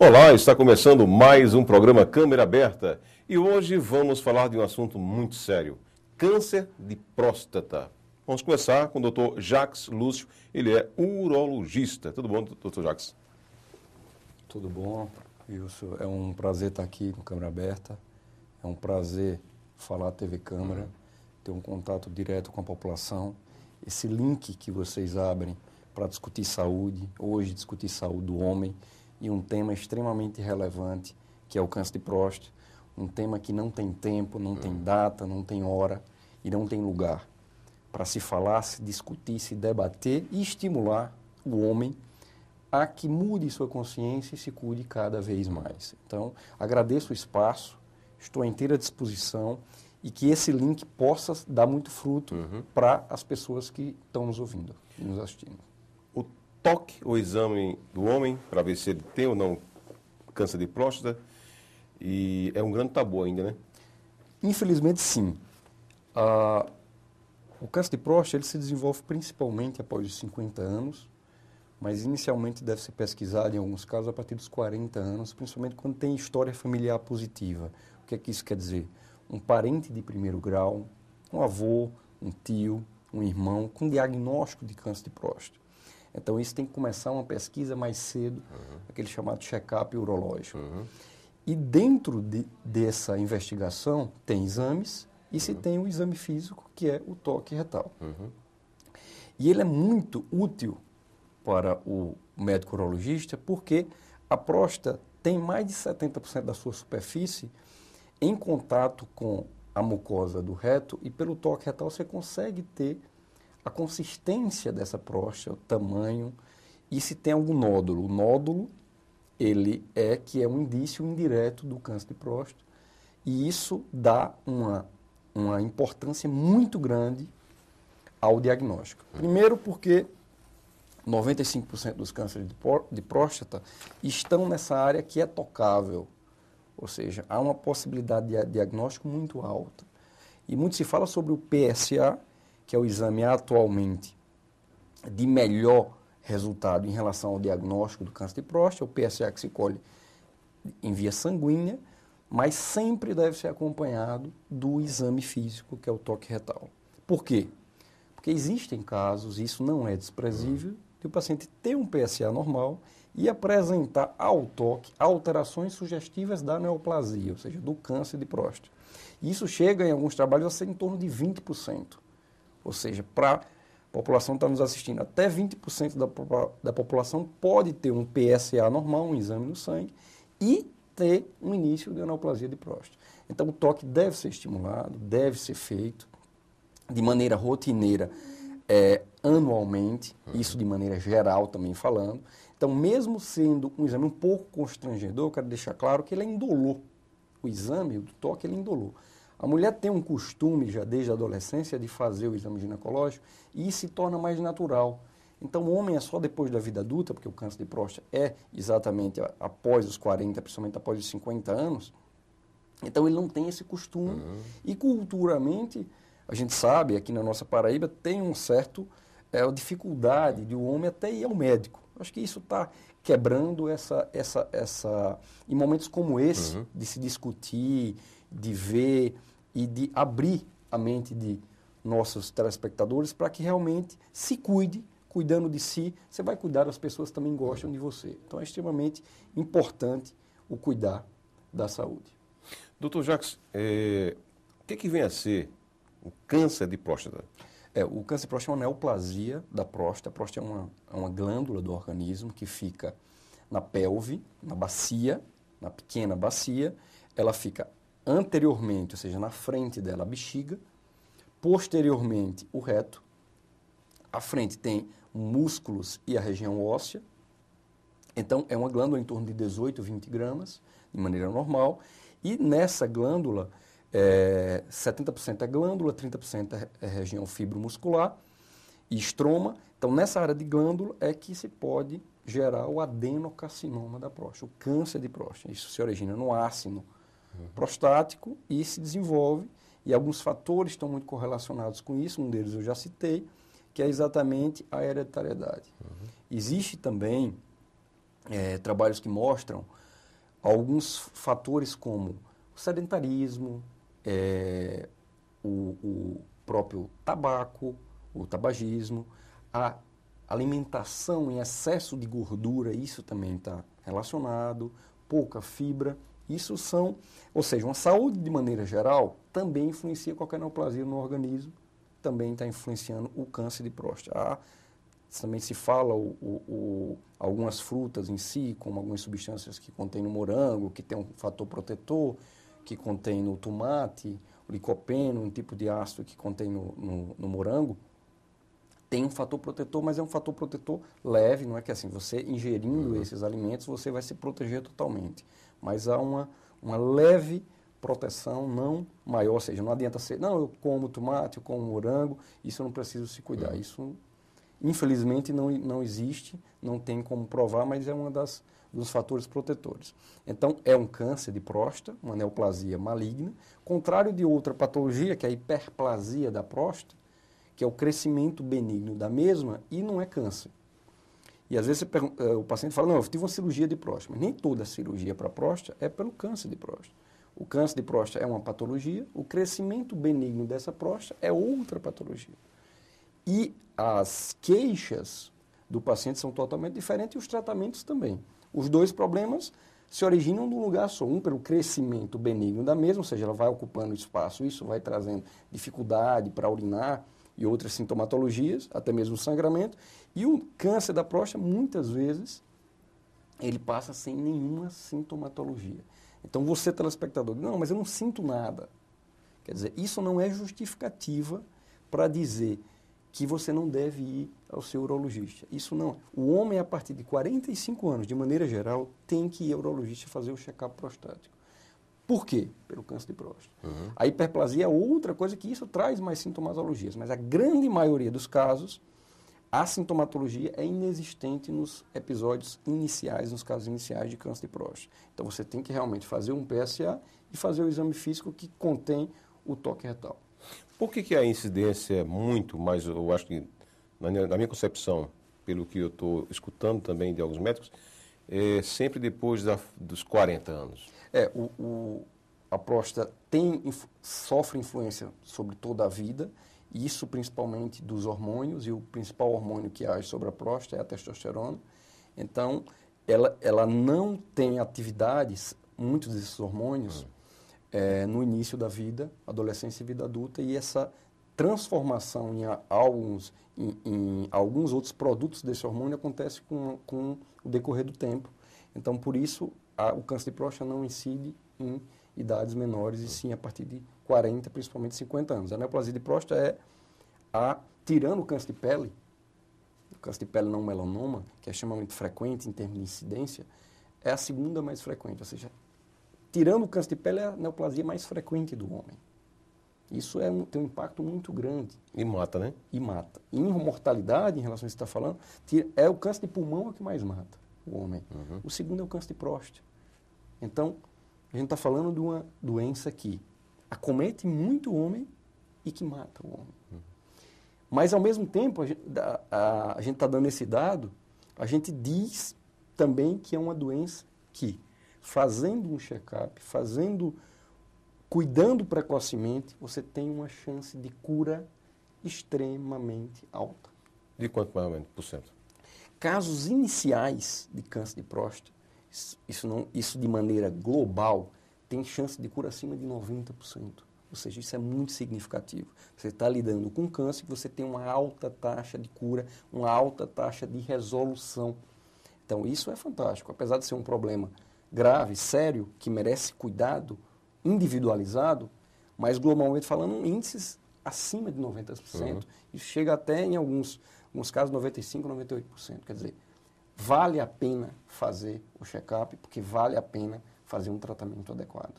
Olá, está começando mais um programa Câmera Aberta e hoje vamos falar de um assunto muito sério: câncer de próstata. Vamos começar com o Dr. Jacques Lúcio, ele é urologista. Tudo bom, doutor Jacques? Tudo bom, Wilson. É um prazer estar aqui no câmera Aberta. É um prazer falar TV Câmara, uhum. ter um contato direto com a população. Esse link que vocês abrem para discutir saúde, hoje discutir saúde do homem, e um tema extremamente relevante, que é o câncer de próstata, um tema que não tem tempo, não tem uhum. data, não tem hora e não tem lugar para se falar, se discutir, se debater e estimular o homem a que mude sua consciência e se cuide cada vez mais. Então, agradeço o espaço, estou à inteira disposição e que esse link possa dar muito fruto uhum. para as pessoas que estão nos ouvindo e nos assistindo toque, o exame do homem, para ver se ele tem ou não câncer de próstata. E é um grande tabu ainda, né? Infelizmente, sim. Ah, o câncer de próstata ele se desenvolve principalmente após os 50 anos, mas inicialmente deve ser pesquisado, em alguns casos, a partir dos 40 anos, principalmente quando tem história familiar positiva. O que é que isso quer dizer? Um parente de primeiro grau, um avô, um tio, um irmão com diagnóstico de câncer de próstata. Então, isso tem que começar uma pesquisa mais cedo, uhum. aquele chamado check-up urológico. Uhum. E dentro de, dessa investigação tem exames e uhum. se tem o um exame físico, que é o toque retal. Uhum. E ele é muito útil para o médico urologista, porque a próstata tem mais de 70% da sua superfície em contato com a mucosa do reto e pelo toque retal você consegue ter a consistência dessa próstata, o tamanho e se tem algum nódulo. O nódulo ele é que é um indício indireto do câncer de próstata e isso dá uma, uma importância muito grande ao diagnóstico. Uhum. Primeiro porque 95% dos cânceres de, de próstata estão nessa área que é tocável, ou seja, há uma possibilidade de diagnóstico muito alta. E muito se fala sobre o PSA, que é o exame atualmente de melhor resultado em relação ao diagnóstico do câncer de próstata, o PSA que se colhe em via sanguínea, mas sempre deve ser acompanhado do exame físico, que é o toque retal. Por quê? Porque existem casos, isso não é desprezível, de o paciente ter um PSA normal e apresentar ao toque alterações sugestivas da neoplasia, ou seja, do câncer de próstata. Isso chega em alguns trabalhos a ser em torno de 20%. Ou seja, para a população que está nos assistindo, até 20% da, da população pode ter um PSA normal, um exame no sangue, e ter um início de neoplasia de próstata. Então, o toque deve ser estimulado, deve ser feito de maneira rotineira, é, anualmente, uhum. isso de maneira geral também falando. Então, mesmo sendo um exame um pouco constrangedor, eu quero deixar claro que ele é indolor. O exame, o toque, ele é indolor. A mulher tem um costume, já desde a adolescência, de fazer o exame ginecológico e se torna mais natural. Então, o homem é só depois da vida adulta, porque o câncer de próstata é exatamente após os 40, principalmente após os 50 anos. Então, ele não tem esse costume. Uhum. E culturalmente, a gente sabe, aqui na nossa Paraíba, tem um certo é, dificuldade de o um homem até ir ao médico. Acho que isso está quebrando essa, essa, essa. Em momentos como esse, uhum. de se discutir, de ver e de abrir a mente de nossos telespectadores para que realmente se cuide, cuidando de si, você vai cuidar das pessoas que também gostam de você. Então é extremamente importante o cuidar da saúde. Doutor Jacques, é, o que, é que vem a ser o câncer de próstata? É, o câncer de próstata é uma neoplasia da próstata. A próstata é uma, é uma glândula do organismo que fica na pelve, na bacia, na pequena bacia. Ela fica anteriormente, ou seja, na frente dela a bexiga, posteriormente o reto, à frente tem músculos e a região óssea. Então, é uma glândula em torno de 18, 20 gramas, de maneira normal. E nessa glândula, é, 70% é glândula, 30% é, é região fibromuscular e estroma. Então, nessa área de glândula é que se pode gerar o adenocarcinoma da próstata, o câncer de próstata. Isso se origina no ácino prostático e se desenvolve. E alguns fatores estão muito correlacionados com isso, um deles eu já citei, que é exatamente a hereditariedade. Uhum. Existe também é, trabalhos que mostram alguns fatores como o sedentarismo, é, o, o próprio tabaco, o tabagismo, a alimentação em excesso de gordura, isso também está relacionado, pouca fibra. Isso são, ou seja, uma saúde de maneira geral também influencia qualquer neoplasia no organismo, também está influenciando o câncer de próstata. Há, também se fala o, o, o, algumas frutas em si, como algumas substâncias que contêm no morango, que tem um fator protetor, que contém no tomate, o licopeno, um tipo de ácido que contém no, no, no morango, tem um fator protetor, mas é um fator protetor leve, não é que assim, você ingerindo uhum. esses alimentos, você vai se proteger totalmente mas há uma, uma leve proteção não maior, ou seja, não adianta ser, não, eu como tomate, eu como morango, isso eu não preciso se cuidar. Uhum. Isso, infelizmente, não, não existe, não tem como provar, mas é um dos fatores protetores. Então, é um câncer de próstata, uma neoplasia maligna, contrário de outra patologia, que é a hiperplasia da próstata, que é o crescimento benigno da mesma, e não é câncer. E às vezes eh, o paciente fala, não, eu tive uma cirurgia de próstata. Mas nem toda cirurgia para próstata é pelo câncer de próstata. O câncer de próstata é uma patologia, o crescimento benigno dessa próstata é outra patologia. E as queixas do paciente são totalmente diferentes e os tratamentos também. Os dois problemas se originam de um lugar só. Um pelo crescimento benigno da mesma, ou seja, ela vai ocupando espaço, isso vai trazendo dificuldade para urinar, e outras sintomatologias, até mesmo sangramento. E o câncer da próstata, muitas vezes, ele passa sem nenhuma sintomatologia. Então você, telespectador, não, mas eu não sinto nada. Quer dizer, isso não é justificativa para dizer que você não deve ir ao seu urologista. Isso não. O homem, a partir de 45 anos, de maneira geral, tem que ir ao urologista fazer o check-up prostático. Por quê? Pelo câncer de próstata. Uhum. A hiperplasia é outra coisa que isso traz mais sintomatologias, mas a grande maioria dos casos, a sintomatologia é inexistente nos episódios iniciais, nos casos iniciais de câncer de próstata. Então você tem que realmente fazer um PSA e fazer o exame físico que contém o toque retal. Por que, que a incidência é muito mais, eu acho que, na minha concepção, pelo que eu estou escutando também de alguns médicos, é, sempre depois da, dos 40 anos. É, o, o, a próstata tem, sofre influência sobre toda a vida, isso principalmente dos hormônios, e o principal hormônio que age sobre a próstata é a testosterona. Então, ela, ela não tem atividades, muitos desses hormônios, hum. é, no início da vida, adolescência e vida adulta, e essa transformação em alguns, em, em alguns outros produtos desse hormônio acontece com, com o decorrer do tempo. Então, por isso, a, o câncer de próstata não incide em idades menores, e sim a partir de 40, principalmente 50 anos. A neoplasia de próstata é a, tirando o câncer de pele, o câncer de pele não melanoma, que é extremamente frequente em termos de incidência, é a segunda mais frequente, ou seja, tirando o câncer de pele, é a neoplasia mais frequente do homem. Isso é um, tem um impacto muito grande. E mata, né? E mata. Em mortalidade, em relação a isso que você está falando, é o câncer de pulmão é o que mais mata o homem. Uhum. O segundo é o câncer de próstata. Então, a gente está falando de uma doença que acomete muito o homem e que mata o homem. Uhum. Mas, ao mesmo tempo, a gente está dando esse dado, a gente diz também que é uma doença que, fazendo um check-up, fazendo cuidando precocemente, você tem uma chance de cura extremamente alta. De quanto mais ou menos por cento? Casos iniciais de câncer de próstata, isso, não, isso de maneira global, tem chance de cura acima de 90%. Ou seja, isso é muito significativo. Você está lidando com câncer, e você tem uma alta taxa de cura, uma alta taxa de resolução. Então, isso é fantástico. Apesar de ser um problema grave, sério, que merece cuidado, individualizado, mas globalmente falando, índices acima de 90%. Uhum. E chega até, em alguns, alguns casos, 95%, 98%. Quer dizer, vale a pena fazer o check-up, porque vale a pena fazer um tratamento adequado.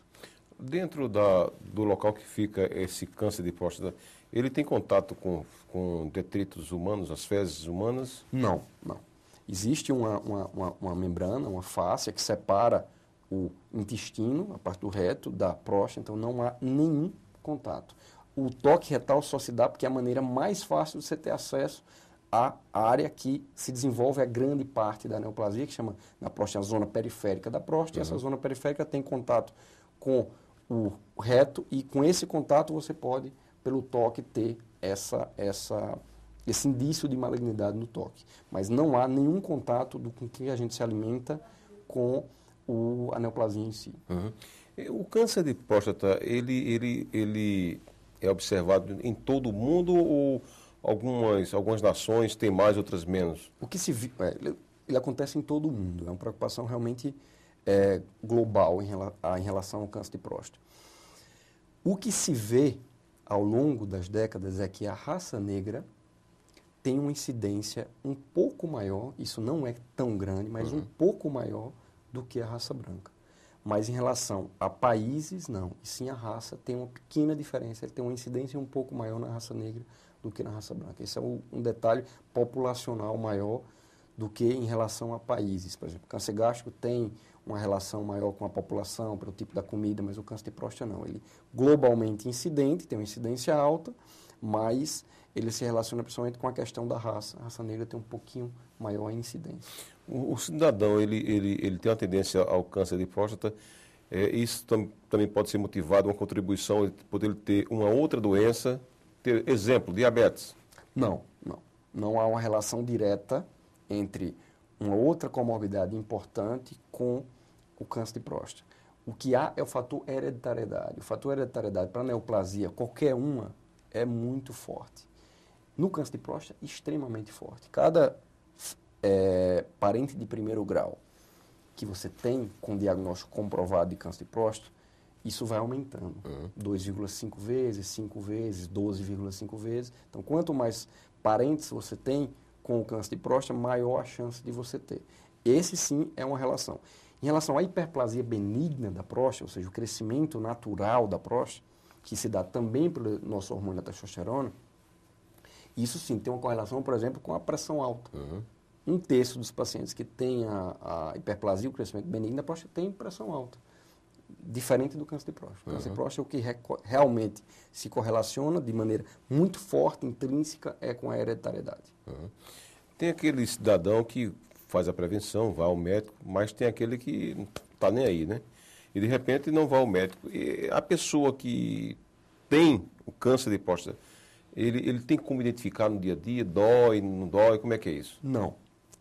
Dentro da, do local que fica esse câncer de próstata, ele tem contato com, com detritos humanos, as fezes humanas? Não, não. Existe uma, uma, uma, uma membrana, uma face que separa o intestino, a parte do reto, da próstata, então não há nenhum contato. O toque retal só se dá porque é a maneira mais fácil de você ter acesso à área que se desenvolve a grande parte da neoplasia, que chama na próstata a zona periférica da próstata, uhum. e essa uhum. zona periférica tem contato com o reto e com esse contato você pode, pelo toque, ter essa, essa, esse indício de malignidade no toque. Mas não há nenhum contato do, com que a gente se alimenta com o, a neoplasia em si. Uhum. O câncer de próstata, ele, ele, ele é observado em todo o mundo ou algumas, algumas nações têm mais, outras menos? O que se é, ele, ele, acontece em todo o mundo. É uma preocupação realmente é, global em, rela, em relação ao câncer de próstata. O que se vê ao longo das décadas é que a raça negra tem uma incidência um pouco maior, isso não é tão grande, mas uhum. um pouco maior do que a raça branca. Mas em relação a países, não. E sim a raça tem uma pequena diferença, ele tem uma incidência um pouco maior na raça negra do que na raça branca. Esse é um detalhe populacional maior do que em relação a países. Por exemplo, o câncer gástrico tem uma relação maior com a população, pelo tipo da comida, mas o câncer de próstata não. Ele globalmente incidente, tem uma incidência alta, mas ele se relaciona principalmente com a questão da raça. A raça negra tem um pouquinho maior incidência. O, o cidadão, ele, ele, ele tem uma tendência ao câncer de próstata, é, isso tam, também pode ser motivado, uma contribuição, poder ele ter uma outra doença, ter, exemplo, diabetes? Não, não. Não há uma relação direta entre uma outra comorbidade importante com o câncer de próstata. O que há é o fator hereditariedade. O fator hereditariedade para neoplasia, qualquer uma, é muito forte. No câncer de próstata, extremamente forte. Cada é, parente de primeiro grau que você tem com diagnóstico comprovado de câncer de próstata, isso vai aumentando. Uhum. 2,5 vezes, 5 vezes, 12,5 vezes. Então, quanto mais parentes você tem com o câncer de próstata, maior a chance de você ter. Esse sim é uma relação. Em relação à hiperplasia benigna da próstata, ou seja, o crescimento natural da próstata, que se dá também pelo nosso hormônio da testosterona, isso sim tem uma correlação, por exemplo, com a pressão alta. Uhum. Um terço dos pacientes que têm a, a hiperplasia, o crescimento benigno da próstata, tem pressão alta. Diferente do câncer de próstata. O uhum. câncer de próstata é o que realmente se correlaciona de maneira muito forte, intrínseca, é com a hereditariedade. Uhum. Tem aquele cidadão que faz a prevenção, vai ao médico, mas tem aquele que não está nem aí, né? e de repente não vai ao médico. E a pessoa que tem o câncer de próstata, ele, ele tem como identificar no dia a dia? Dói, não dói? Como é que é isso? Não.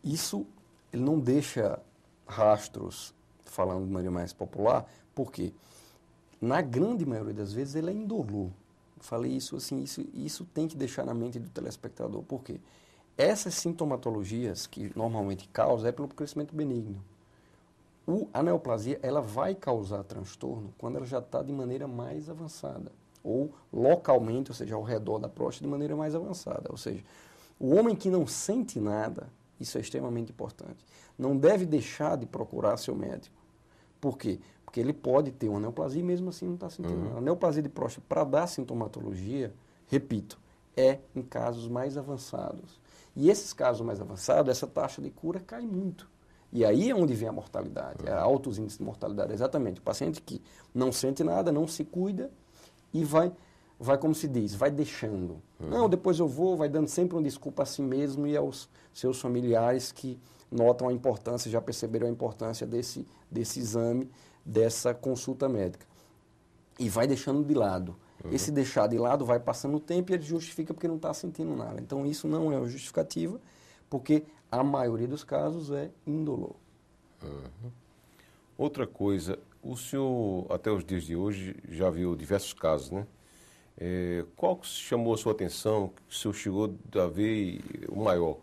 Isso ele não deixa rastros, falando de maneira mais popular, porque na grande maioria das vezes ele é indolor. Falei isso assim, isso, isso tem que deixar na mente do telespectador. Por quê? Essas sintomatologias que normalmente causa é pelo crescimento benigno. O, a neoplasia ela vai causar transtorno quando ela já está de maneira mais avançada, ou localmente, ou seja, ao redor da próstata, de maneira mais avançada. Ou seja, o homem que não sente nada, isso é extremamente importante, não deve deixar de procurar seu médico. Por quê? Porque ele pode ter uma neoplasia e mesmo assim não está sentindo uhum. nada. A neoplasia de próstata, para dar sintomatologia, repito, é em casos mais avançados. E esses casos mais avançados, essa taxa de cura cai muito. E aí é onde vem a mortalidade, é uhum. altos índices de mortalidade, exatamente. O paciente que não sente nada, não se cuida e vai, vai como se diz, vai deixando. Uhum. Não, depois eu vou, vai dando sempre uma desculpa a si mesmo e aos seus familiares que notam a importância, já perceberam a importância desse, desse exame, dessa consulta médica. E vai deixando de lado. Uhum. Esse deixar de lado vai passando o tempo e ele justifica porque não está sentindo nada. Então, isso não é justificativa, porque a maioria dos casos é indolor. Uhum. Outra coisa, o senhor, até os dias de hoje, já viu diversos casos, né? É, qual chamou a sua atenção, que o senhor chegou a ver o maior?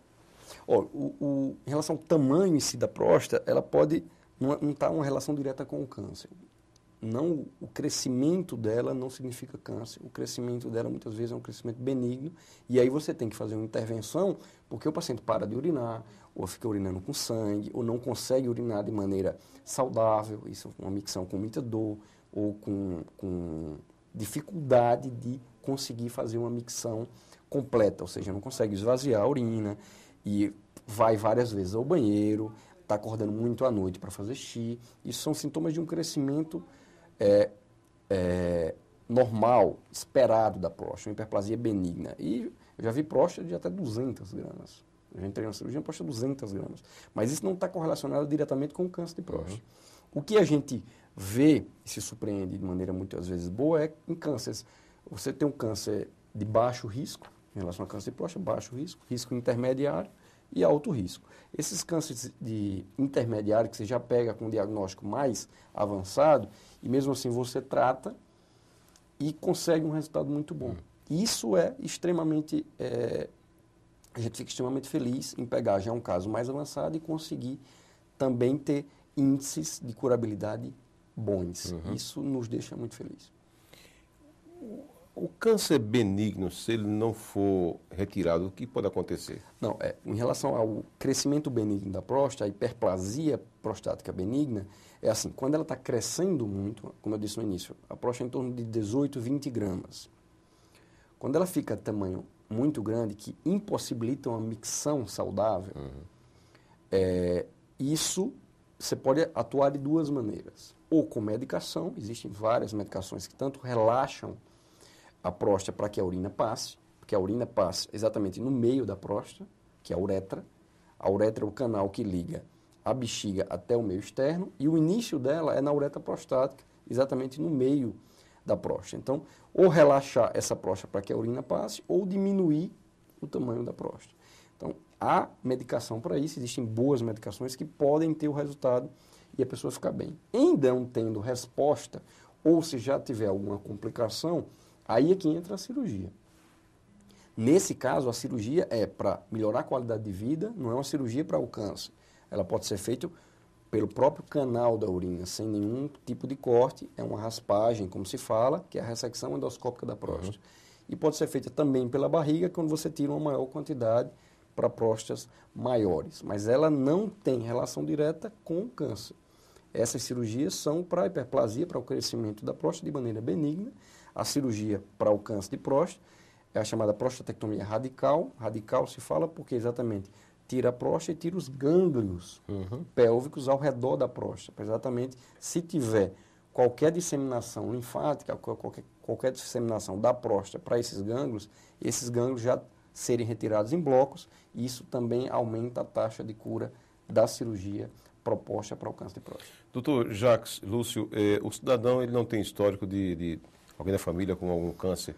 Olha, o, o, em relação ao tamanho em si da próstata, ela pode não está uma relação direta com o câncer, não o crescimento dela não significa câncer. O crescimento dela muitas vezes é um crescimento benigno e aí você tem que fazer uma intervenção porque o paciente para de urinar ou fica urinando com sangue ou não consegue urinar de maneira saudável, isso é uma micção com muita dor ou com, com dificuldade de conseguir fazer uma micção completa, ou seja, não consegue esvaziar a urina e vai várias vezes ao banheiro, está acordando muito à noite para fazer xixi. Isso são sintomas de um crescimento é, é normal, esperado da próstata, uma hiperplasia benigna. E eu já vi próstata de até 200 gramas. Eu já entrei na cirurgia, próstata 200 gramas. Mas isso não está correlacionado diretamente com o câncer de uhum. próstata. Uhum. O que a gente vê e se surpreende de maneira muitas vezes boa é em cânceres. Você tem um câncer de baixo risco, em relação a câncer de próstata, baixo risco, risco intermediário, e alto risco. Esses cânceres de intermediário que você já pega com um diagnóstico mais avançado e mesmo assim você trata e consegue um resultado muito bom. Hum. Isso é extremamente é, a gente fica extremamente feliz em pegar já um caso mais avançado e conseguir também ter índices de curabilidade bons. Uhum. Isso nos deixa muito felizes. O câncer benigno, se ele não for retirado, o que pode acontecer? Não, é, em relação ao crescimento benigno da próstata, a hiperplasia prostática benigna, é assim, quando ela está crescendo muito, como eu disse no início, a próstata é em torno de 18, 20 gramas. Quando ela fica de tamanho muito grande, que impossibilita uma micção saudável, uhum. é, isso você pode atuar de duas maneiras. Ou com medicação, existem várias medicações que tanto relaxam a próstata para que a urina passe, porque a urina passa exatamente no meio da próstata, que é a uretra. A uretra é o canal que liga a bexiga até o meio externo e o início dela é na uretra prostática, exatamente no meio da próstata. Então, ou relaxar essa próstata para que a urina passe ou diminuir o tamanho da próstata. Então, há medicação para isso, existem boas medicações que podem ter o resultado e a pessoa ficar bem. Ainda não tendo resposta, ou se já tiver alguma complicação, Aí é que entra a cirurgia. Nesse caso, a cirurgia é para melhorar a qualidade de vida, não é uma cirurgia para o câncer. Ela pode ser feita pelo próprio canal da urina, sem nenhum tipo de corte, é uma raspagem, como se fala, que é a ressecção endoscópica da próstata. Uhum. E pode ser feita também pela barriga, quando você tira uma maior quantidade para próstatas maiores. Mas ela não tem relação direta com o câncer. Essas cirurgias são para hiperplasia, para o crescimento da próstata de maneira benigna, a cirurgia para o câncer de próstata é a chamada prostatectomia radical. Radical se fala porque exatamente tira a próstata e tira os gânglios uhum. pélvicos ao redor da próstata. Exatamente se tiver qualquer disseminação linfática, qualquer, qualquer disseminação da próstata para esses gânglios, esses gânglios já serem retirados em blocos, e isso também aumenta a taxa de cura da cirurgia proposta para o câncer de próstata. Doutor Jacques Lúcio, eh, o cidadão ele não tem histórico de, de alguém da família com algum câncer.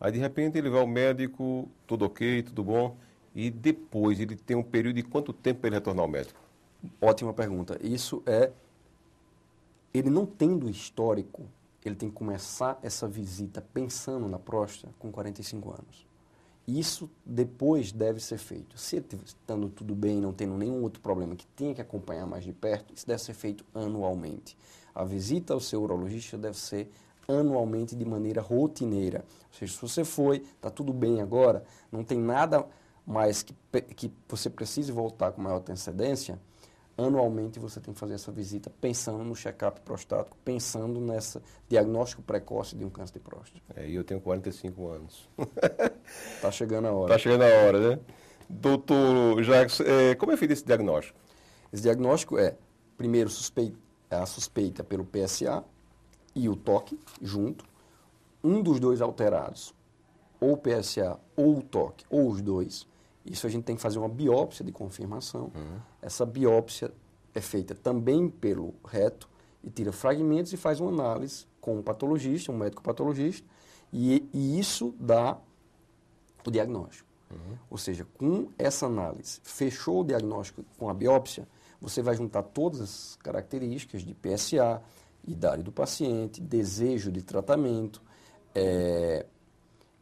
Aí de repente ele vai ao médico, tudo ok, tudo bom, e depois ele tem um período de quanto tempo para ele retornar ao médico? Ótima pergunta. Isso é. Ele não tendo histórico, ele tem que começar essa visita pensando na próstata com 45 anos. Isso depois deve ser feito. Se ele estando tudo bem, não tendo nenhum outro problema que tenha que acompanhar mais de perto, isso deve ser feito anualmente. A visita ao seu urologista deve ser anualmente de maneira rotineira. Ou seja, se você foi, está tudo bem agora, não tem nada mais que, que você precise voltar com maior antecedência, anualmente você tem que fazer essa visita pensando no check-up prostático, pensando nesse diagnóstico precoce de um câncer de próstata. É, e eu tenho 45 anos. Está chegando a hora. Está chegando a hora, né? Doutor Jacques, é, como é feito esse diagnóstico? Esse diagnóstico é, primeiro, a suspeita pelo PSA, e o toque junto, um dos dois alterados, ou PSA ou o toque, ou os dois, isso a gente tem que fazer uma biópsia de confirmação. Uhum. Essa biópsia é feita também pelo reto e tira fragmentos e faz uma análise com um patologista, um médico patologista, e, e isso dá o diagnóstico. Uhum. Ou seja, com essa análise, fechou o diagnóstico com a biópsia, você vai juntar todas as características de PSA, idade do paciente, desejo de tratamento é,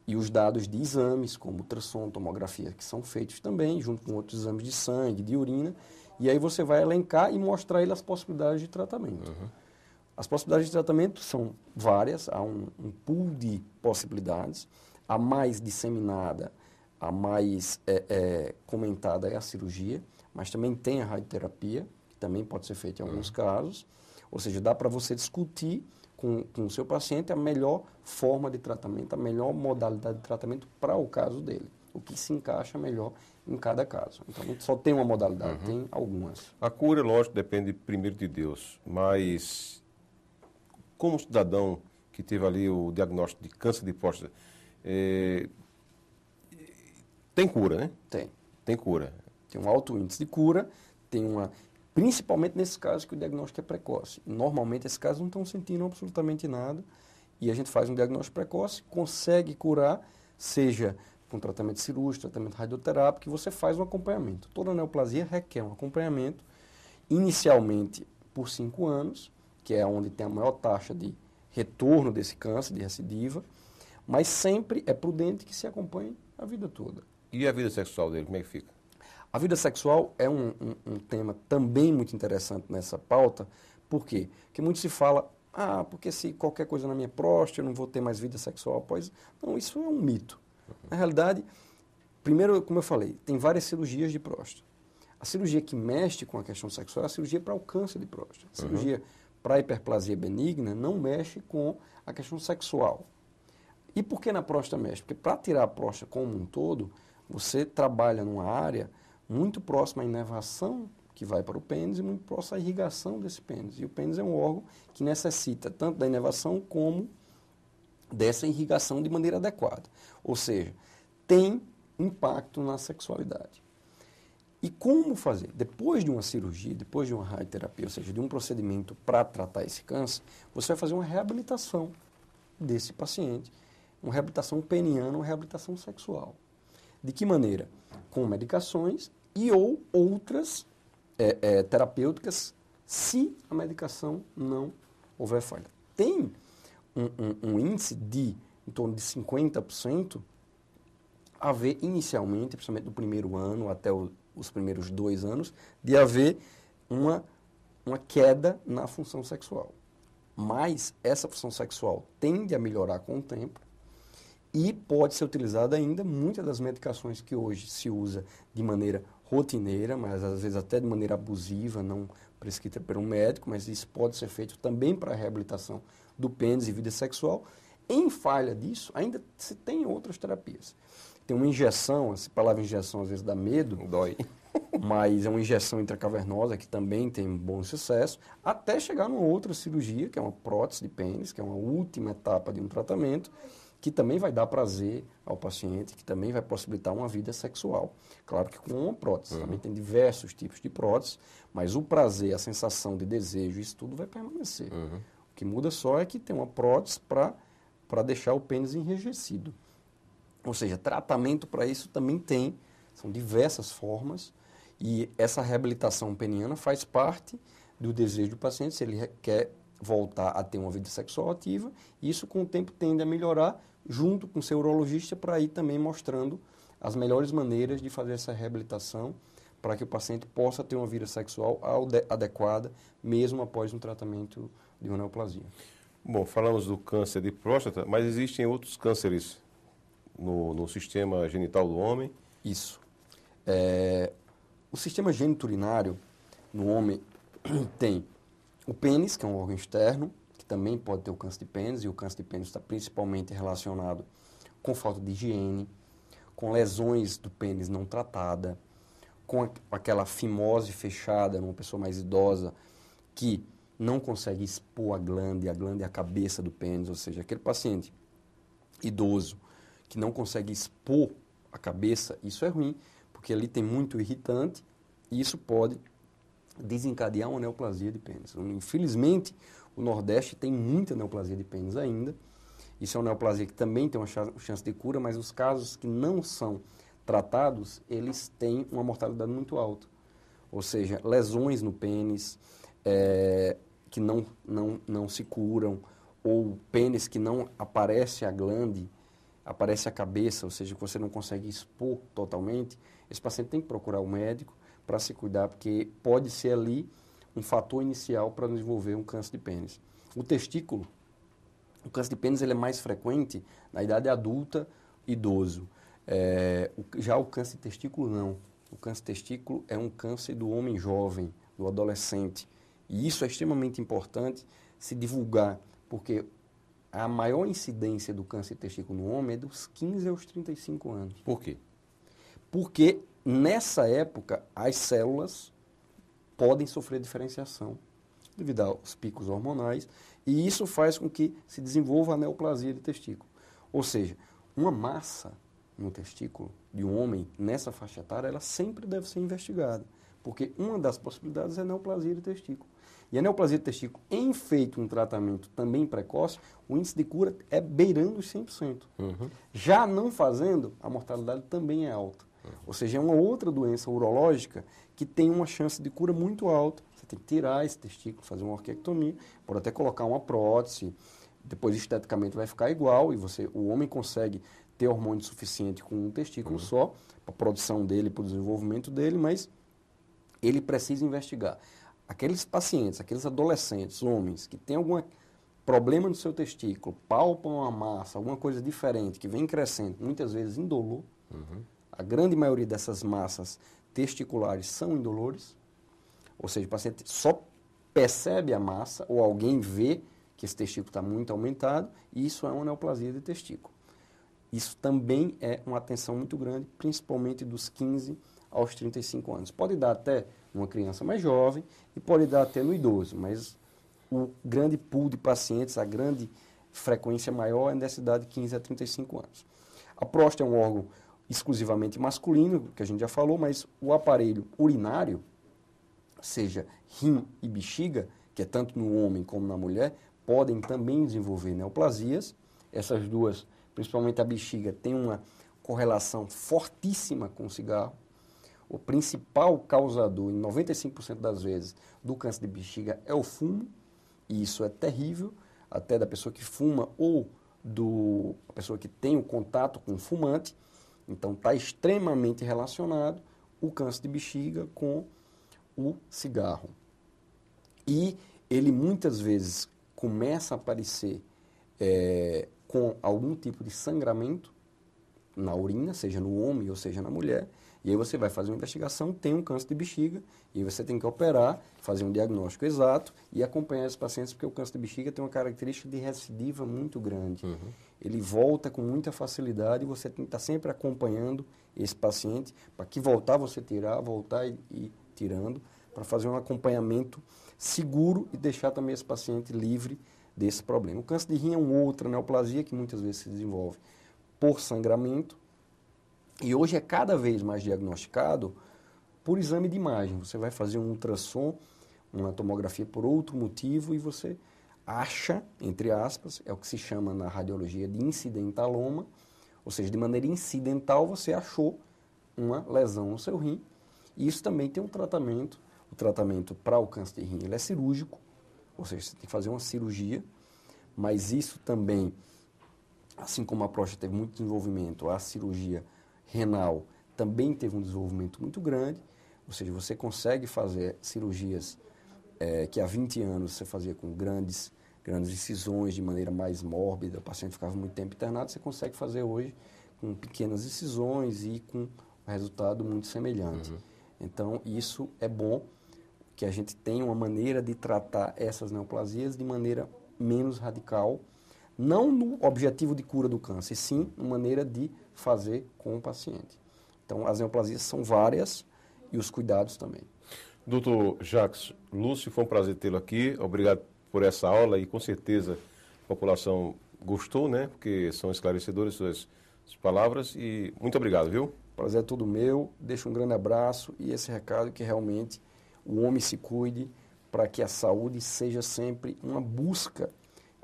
e os dados de exames, como ultrassom, tomografia, que são feitos também, junto com outros exames de sangue, de urina, e aí você vai elencar e mostrar ele as possibilidades de tratamento. Uhum. As possibilidades de tratamento são várias, há um, um pool de possibilidades. A mais disseminada, a mais é, é, comentada é a cirurgia, mas também tem a radioterapia, que também pode ser feita em alguns uhum. casos. Ou seja, dá para você discutir com, com o seu paciente a melhor forma de tratamento, a melhor modalidade de tratamento para o caso dele o que se encaixa melhor em cada caso. Então, não só tem uma modalidade, uhum. tem algumas. A cura, lógico, depende primeiro de Deus, mas como cidadão que teve ali o diagnóstico de câncer de próstata, é... tem cura, né? Tem. Tem cura. Tem um alto índice de cura, tem uma Principalmente nesses casos que o diagnóstico é precoce. Normalmente esses casos não estão sentindo absolutamente nada e a gente faz um diagnóstico precoce, consegue curar, seja com tratamento cirúrgico, tratamento radioterápico, que você faz um acompanhamento. Toda neoplasia requer um acompanhamento, inicialmente por cinco anos, que é onde tem a maior taxa de retorno desse câncer, de recidiva, mas sempre é prudente que se acompanhe a vida toda. E a vida sexual dele, como é que fica? A vida sexual é um, um, um tema também muito interessante nessa pauta, por quê? Porque muito se fala, ah, porque se qualquer coisa na minha próstata eu não vou ter mais vida sexual. Pois, não, isso é um mito. Na realidade, primeiro, como eu falei, tem várias cirurgias de próstata. A cirurgia que mexe com a questão sexual é a cirurgia para o câncer de próstata. A uhum. cirurgia uhum. para a hiperplasia benigna não mexe com a questão sexual. E por que na próstata mexe? Porque para tirar a próstata como um todo, você trabalha numa área muito próximo à inervação que vai para o pênis e muito próximo à irrigação desse pênis. E o pênis é um órgão que necessita tanto da inervação como dessa irrigação de maneira adequada. Ou seja, tem impacto na sexualidade. E como fazer? Depois de uma cirurgia, depois de uma radioterapia, ou seja, de um procedimento para tratar esse câncer, você vai fazer uma reabilitação desse paciente, uma reabilitação peniana, uma reabilitação sexual. De que maneira? Com medicações e ou outras é, é, terapêuticas se a medicação não houver falha. Tem um, um, um índice de em torno de 50% haver inicialmente, principalmente do primeiro ano até o, os primeiros dois anos, de haver uma, uma queda na função sexual. Mas essa função sexual tende a melhorar com o tempo e pode ser utilizada ainda muitas das medicações que hoje se usa de maneira rotineira, mas às vezes até de maneira abusiva, não prescrita por um médico, mas isso pode ser feito também para a reabilitação do pênis e vida sexual. Em falha disso, ainda se tem outras terapias. Tem uma injeção, essa palavra injeção às vezes dá medo. Dói. Mas é uma injeção intracavernosa que também tem bom sucesso, até chegar numa outra cirurgia, que é uma prótese de pênis, que é uma última etapa de um tratamento, que também vai dar prazer ao paciente, que também vai possibilitar uma vida sexual. Claro que com uma prótese. Uhum. Também tem diversos tipos de prótese, mas o prazer, a sensação de desejo, isso tudo vai permanecer. Uhum. O que muda só é que tem uma prótese para deixar o pênis enrijecido. Ou seja, tratamento para isso também tem. São diversas formas. E essa reabilitação peniana faz parte do desejo do paciente, se ele quer voltar a ter uma vida sexual ativa, e isso com o tempo tende a melhorar, junto com o seu urologista, para ir também mostrando as melhores maneiras de fazer essa reabilitação para que o paciente possa ter uma vida sexual adequada, mesmo após um tratamento de uma neoplasia. Bom, falamos do câncer de próstata, mas existem outros cânceres no, no sistema genital do homem? Isso. É, o sistema geniturinário no homem tem o pênis, que é um órgão externo, que também pode ter o câncer de pênis, e o câncer de pênis está principalmente relacionado com falta de higiene, com lesões do pênis não tratada, com aquela fimose fechada numa pessoa mais idosa que não consegue expor a glande, a glande é a cabeça do pênis, ou seja, aquele paciente idoso que não consegue expor a cabeça, isso é ruim, porque ali tem muito irritante e isso pode desencadear uma neoplasia de pênis. Infelizmente, o Nordeste tem muita neoplasia de pênis ainda. Isso é uma neoplasia que também tem uma chance de cura, mas os casos que não são tratados, eles têm uma mortalidade muito alta. Ou seja, lesões no pênis é, que não, não, não se curam, ou pênis que não aparece a glande, aparece a cabeça, ou seja, que você não consegue expor totalmente, esse paciente tem que procurar o um médico para se cuidar, porque pode ser ali um fator inicial para desenvolver um câncer de pênis. O testículo, o câncer de pênis ele é mais frequente na idade adulta, idoso. É, já o câncer de testículo não. O câncer de testículo é um câncer do homem jovem, do adolescente. E isso é extremamente importante se divulgar, porque a maior incidência do câncer de testículo no homem é dos 15 aos 35 anos. Por quê? Porque nessa época, as células podem sofrer diferenciação devido aos picos hormonais, e isso faz com que se desenvolva a neoplasia de testículo. Ou seja, uma massa no testículo de um homem nessa faixa etária, ela sempre deve ser investigada, porque uma das possibilidades é a neoplasia de testículo. E a neoplasia de testículo, em feito um tratamento também precoce, o índice de cura é beirando os 100%. Uhum. Já não fazendo, a mortalidade também é alta. Ou seja, é uma outra doença urológica que tem uma chance de cura muito alta. Você tem que tirar esse testículo, fazer uma orquectomia pode até colocar uma prótese, depois esteticamente vai ficar igual e você, o homem consegue ter hormônio suficiente com um testículo uhum. só, para produção dele, para o desenvolvimento dele, mas ele precisa investigar. Aqueles pacientes, aqueles adolescentes, homens que têm algum problema no seu testículo, palpam a massa, alguma coisa diferente que vem crescendo, muitas vezes indolor, uhum a grande maioria dessas massas testiculares são indolores, ou seja, o paciente só percebe a massa ou alguém vê que esse testículo está muito aumentado, e isso é uma neoplasia de testículo. Isso também é uma atenção muito grande, principalmente dos 15 aos 35 anos. Pode dar até numa criança mais jovem e pode dar até no idoso, mas o grande pool de pacientes, a grande frequência maior é nessa idade de 15 a 35 anos. A próstata é um órgão exclusivamente masculino, que a gente já falou, mas o aparelho urinário, seja rim e bexiga, que é tanto no homem como na mulher, podem também desenvolver neoplasias. Essas duas, principalmente a bexiga, tem uma correlação fortíssima com o cigarro. O principal causador, em 95% das vezes, do câncer de bexiga é o fumo, e isso é terrível, até da pessoa que fuma ou do a pessoa que tem o contato com o fumante. Então está extremamente relacionado o câncer de bexiga com o cigarro. E ele muitas vezes começa a aparecer é, com algum tipo de sangramento na urina, seja no homem ou seja na mulher, e aí você vai fazer uma investigação, tem um câncer de bexiga, e você tem que operar, fazer um diagnóstico exato e acompanhar esses pacientes, porque o câncer de bexiga tem uma característica de recidiva muito grande. Uhum. Ele volta com muita facilidade e você tem que estar sempre acompanhando esse paciente para que voltar você tirar, voltar e, e tirando, para fazer um acompanhamento seguro e deixar também esse paciente livre desse problema. O câncer de rim é uma outra neoplasia que muitas vezes se desenvolve por sangramento, e hoje é cada vez mais diagnosticado por exame de imagem. Você vai fazer um ultrassom, uma tomografia por outro motivo e você acha, entre aspas, é o que se chama na radiologia de incidentaloma, ou seja, de maneira incidental você achou uma lesão no seu rim. E isso também tem um tratamento. O tratamento para o câncer de rim ele é cirúrgico, ou seja, você tem que fazer uma cirurgia, mas isso também, assim como a próstata teve muito desenvolvimento, a cirurgia renal também teve um desenvolvimento muito grande, ou seja, você consegue fazer cirurgias é, que há 20 anos você fazia com grandes, grandes incisões de maneira mais mórbida, o paciente ficava muito tempo internado, você consegue fazer hoje com pequenas incisões e com um resultado muito semelhante. Uhum. Então, isso é bom que a gente tenha uma maneira de tratar essas neoplasias de maneira menos radical, não no objetivo de cura do câncer, sim uma maneira de fazer com o paciente. Então, as neoplasias são várias e os cuidados também. Doutor Jacques Lúcio, foi um prazer tê-lo aqui. Obrigado por essa aula e com certeza a população gostou, né? Porque são esclarecedoras suas, palavras e muito obrigado, viu? Prazer é todo meu. Deixo um grande abraço e esse recado que realmente o homem se cuide para que a saúde seja sempre uma busca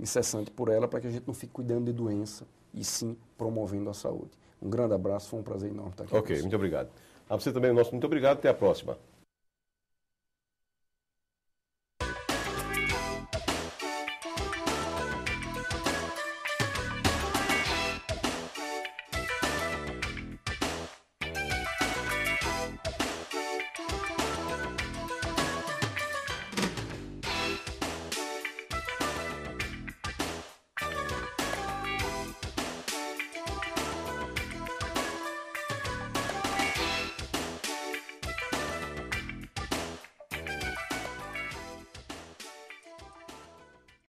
incessante por ela, para que a gente não fique cuidando de doença e sim promovendo a saúde. Um grande abraço, foi um prazer enorme estar aqui. Ok, muito obrigado. A você também, nosso muito obrigado. Até a próxima.